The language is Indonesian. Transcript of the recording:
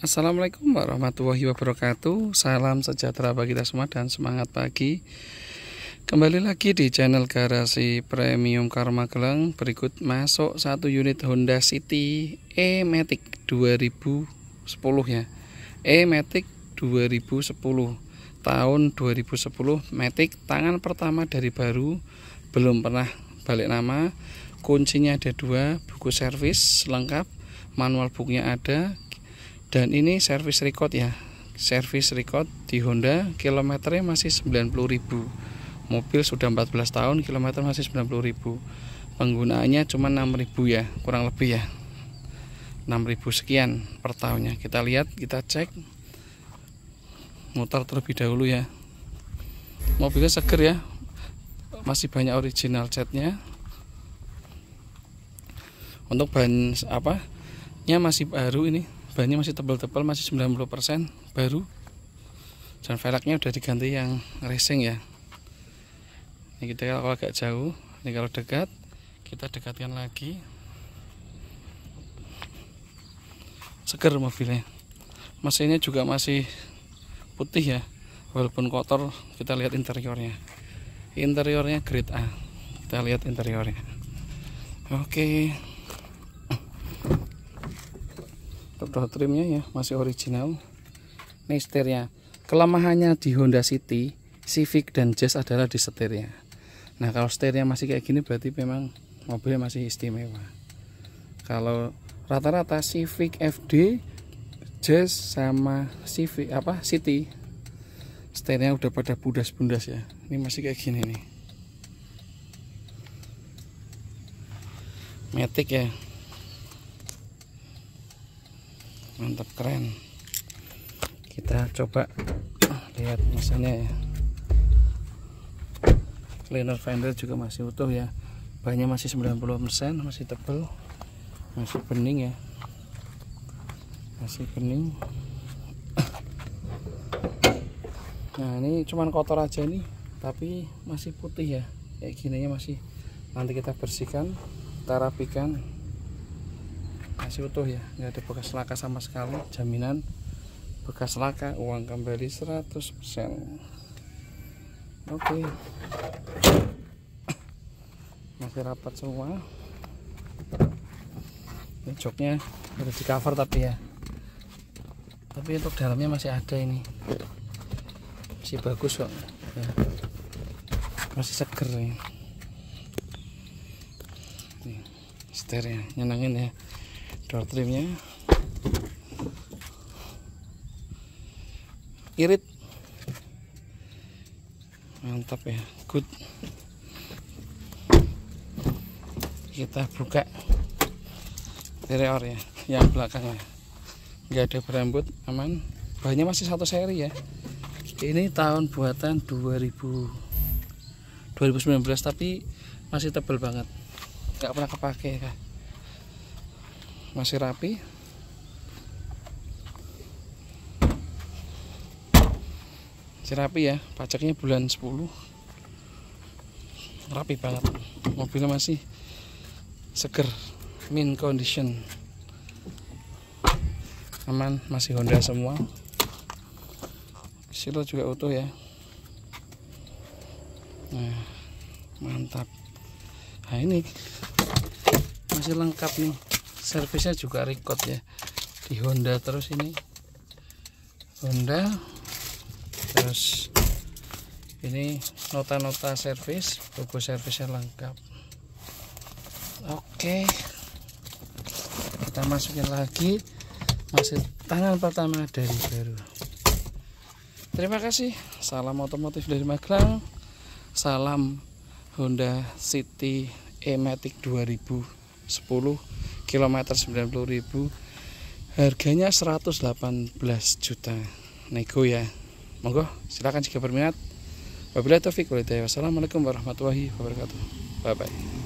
Assalamualaikum warahmatullahi wabarakatuh Salam sejahtera bagi kita semua dan semangat pagi Kembali lagi di channel garasi premium Karma Geleng Berikut masuk satu unit Honda City E-Matic 2010 ya E-Matic 2010 Tahun 2010 Matic tangan pertama dari baru Belum pernah balik nama Kuncinya ada dua Buku servis lengkap Manual booknya ada dan ini service record ya service record di Honda kilometernya masih 90.000 mobil sudah 14 tahun kilometer masih 90.000 penggunaannya cuma 6.000 ya kurang lebih ya 6.000 sekian per tahunnya kita lihat kita cek mutar terlebih dahulu ya mobilnya seger ya masih banyak original catnya untuk bahan apa nya masih baru ini bannya masih tebal-tebal masih 90% baru dan velgnya udah diganti yang racing ya ini kita kalau agak jauh ini kalau dekat kita dekatkan lagi seger mobilnya mesinnya juga masih putih ya walaupun kotor kita lihat interiornya interiornya grade A kita lihat interiornya oke okay. roda trimnya ya masih original ini setirnya kelemahannya di Honda City Civic dan Jazz adalah di setirnya nah kalau setirnya masih kayak gini berarti memang mobilnya masih istimewa kalau rata-rata Civic FD Jazz sama Civic apa City setirnya udah pada bundas-bundas ya ini masih kayak gini nih metik ya mantap keren kita coba lihat misalnya ya cleaner fender juga masih utuh ya banyak masih 90% masih tebal masih bening ya masih bening nah ini cuman kotor aja nih tapi masih putih ya kayak gininya masih nanti kita bersihkan kita rapikan masih utuh ya nggak ada bekas laka sama sekali jaminan bekas laka uang kembali 100% oke okay. masih rapat semua ini joknya udah di cover tapi ya tapi untuk dalamnya masih ada ini masih bagus kok ya. masih seger ya. nih setirnya nyenangin ya door trimnya irit mantap ya good kita buka interior ya yang belakangnya nggak ada berambut aman bahannya masih satu seri ya ini tahun buatan 2000 2019 tapi masih tebel banget nggak pernah kepake ya masih rapi masih rapi ya pajaknya bulan 10 rapi banget mobilnya masih seger min condition aman masih Honda semua silo juga utuh ya nah mantap nah ini masih lengkap nih servisnya juga record ya di Honda terus ini Honda terus ini nota-nota servis logo servisnya lengkap oke kita masukin lagi masih tangan pertama dari baru terima kasih salam otomotif dari Magelang salam Honda City Ematic 2010 kilometer ribu, harganya 118 juta nego ya monggo silahkan jika berminat wabillahi taufiq wassalamualaikum warahmatullahi wabarakatuh bye bye